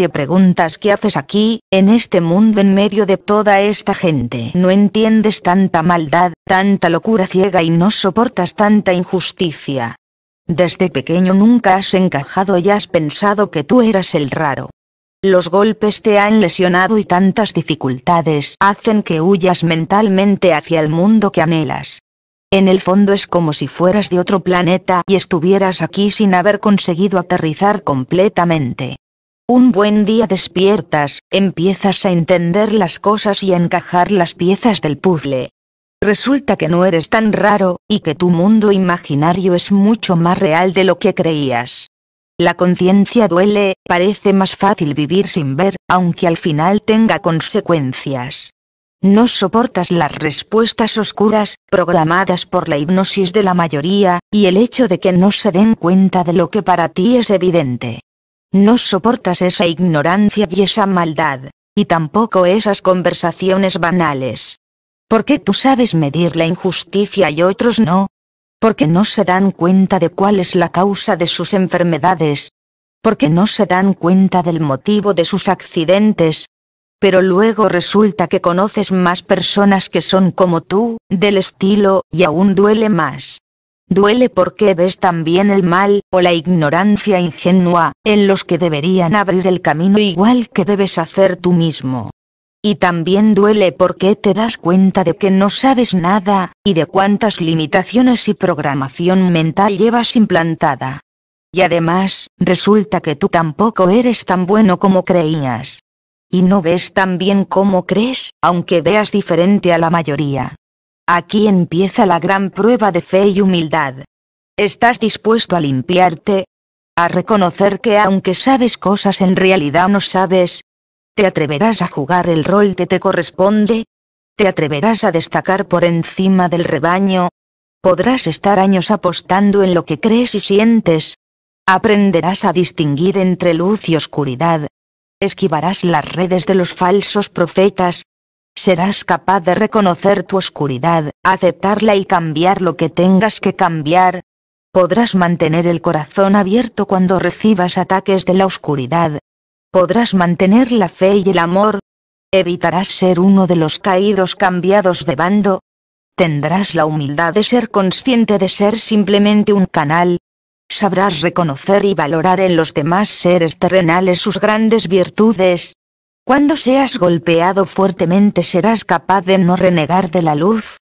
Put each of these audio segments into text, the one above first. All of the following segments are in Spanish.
Te preguntas qué haces aquí, en este mundo en medio de toda esta gente. No entiendes tanta maldad, tanta locura ciega y no soportas tanta injusticia. Desde pequeño nunca has encajado y has pensado que tú eras el raro. Los golpes te han lesionado y tantas dificultades hacen que huyas mentalmente hacia el mundo que anhelas. En el fondo es como si fueras de otro planeta y estuvieras aquí sin haber conseguido aterrizar completamente. Un buen día despiertas, empiezas a entender las cosas y a encajar las piezas del puzzle. Resulta que no eres tan raro, y que tu mundo imaginario es mucho más real de lo que creías. La conciencia duele, parece más fácil vivir sin ver, aunque al final tenga consecuencias. No soportas las respuestas oscuras, programadas por la hipnosis de la mayoría, y el hecho de que no se den cuenta de lo que para ti es evidente. No soportas esa ignorancia y esa maldad, y tampoco esas conversaciones banales. ¿Por qué tú sabes medir la injusticia y otros no? Porque no se dan cuenta de cuál es la causa de sus enfermedades. Porque no se dan cuenta del motivo de sus accidentes, pero luego resulta que conoces más personas que son como tú, del estilo, y aún duele más. Duele porque ves también el mal, o la ignorancia ingenua, en los que deberían abrir el camino igual que debes hacer tú mismo. Y también duele porque te das cuenta de que no sabes nada, y de cuántas limitaciones y programación mental llevas implantada. Y además, resulta que tú tampoco eres tan bueno como creías. Y no ves tan bien como crees, aunque veas diferente a la mayoría. Aquí empieza la gran prueba de fe y humildad. ¿Estás dispuesto a limpiarte? A reconocer que aunque sabes cosas en realidad no sabes. ¿Te atreverás a jugar el rol que te corresponde? ¿Te atreverás a destacar por encima del rebaño? Podrás estar años apostando en lo que crees y sientes. Aprenderás a distinguir entre luz y oscuridad. Esquivarás las redes de los falsos profetas. Serás capaz de reconocer tu oscuridad, aceptarla y cambiar lo que tengas que cambiar. Podrás mantener el corazón abierto cuando recibas ataques de la oscuridad. Podrás mantener la fe y el amor. Evitarás ser uno de los caídos cambiados de bando. Tendrás la humildad de ser consciente de ser simplemente un canal, sabrás reconocer y valorar en los demás seres terrenales sus grandes virtudes, cuando seas golpeado fuertemente serás capaz de no renegar de la luz.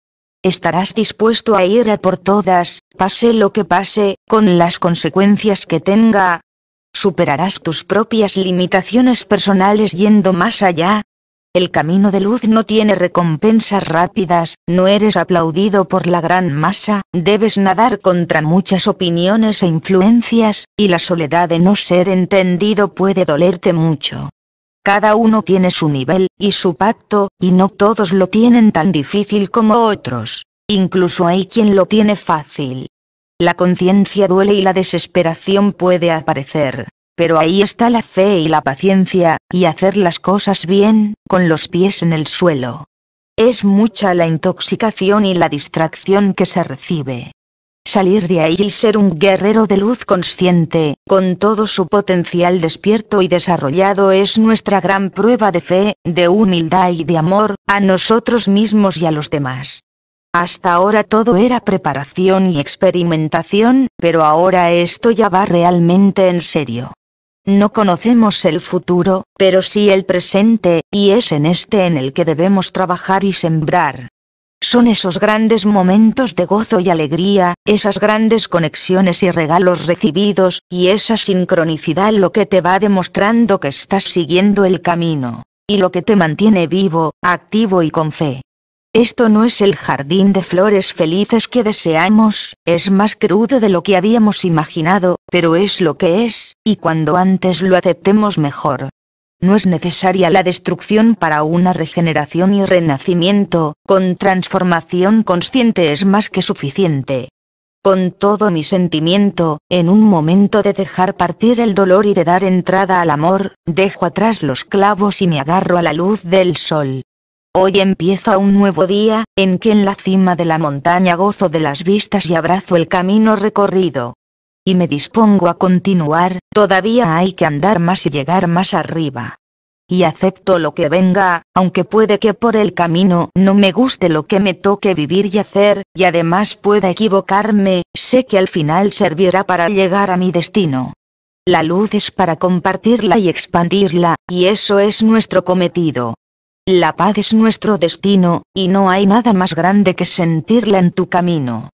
Estarás dispuesto a ir a por todas, pase lo que pase, con las consecuencias que tenga. Superarás tus propias limitaciones personales yendo más allá. El camino de luz no tiene recompensas rápidas, no eres aplaudido por la gran masa, debes nadar contra muchas opiniones e influencias, y la soledad de no ser entendido puede dolerte mucho. Cada uno tiene su nivel, y su pacto, y no todos lo tienen tan difícil como otros. Incluso hay quien lo tiene fácil. La conciencia duele y la desesperación puede aparecer. Pero ahí está la fe y la paciencia, y hacer las cosas bien, con los pies en el suelo. Es mucha la intoxicación y la distracción que se recibe salir de ahí y ser un guerrero de luz consciente, con todo su potencial despierto y desarrollado es nuestra gran prueba de fe, de humildad y de amor, a nosotros mismos y a los demás. Hasta ahora todo era preparación y experimentación, pero ahora esto ya va realmente en serio. No conocemos el futuro, pero sí el presente, y es en este en el que debemos trabajar y sembrar. Son esos grandes momentos de gozo y alegría, esas grandes conexiones y regalos recibidos, y esa sincronicidad lo que te va demostrando que estás siguiendo el camino, y lo que te mantiene vivo, activo y con fe. Esto no es el jardín de flores felices que deseamos, es más crudo de lo que habíamos imaginado, pero es lo que es, y cuando antes lo aceptemos mejor no es necesaria la destrucción para una regeneración y renacimiento, con transformación consciente es más que suficiente. Con todo mi sentimiento, en un momento de dejar partir el dolor y de dar entrada al amor, dejo atrás los clavos y me agarro a la luz del sol. Hoy empieza un nuevo día, en que en la cima de la montaña gozo de las vistas y abrazo el camino recorrido y me dispongo a continuar, todavía hay que andar más y llegar más arriba. Y acepto lo que venga, aunque puede que por el camino no me guste lo que me toque vivir y hacer, y además pueda equivocarme, sé que al final servirá para llegar a mi destino. La luz es para compartirla y expandirla, y eso es nuestro cometido. La paz es nuestro destino, y no hay nada más grande que sentirla en tu camino.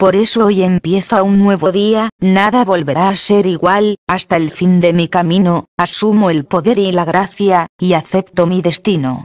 Por eso hoy empieza un nuevo día, nada volverá a ser igual, hasta el fin de mi camino, asumo el poder y la gracia, y acepto mi destino.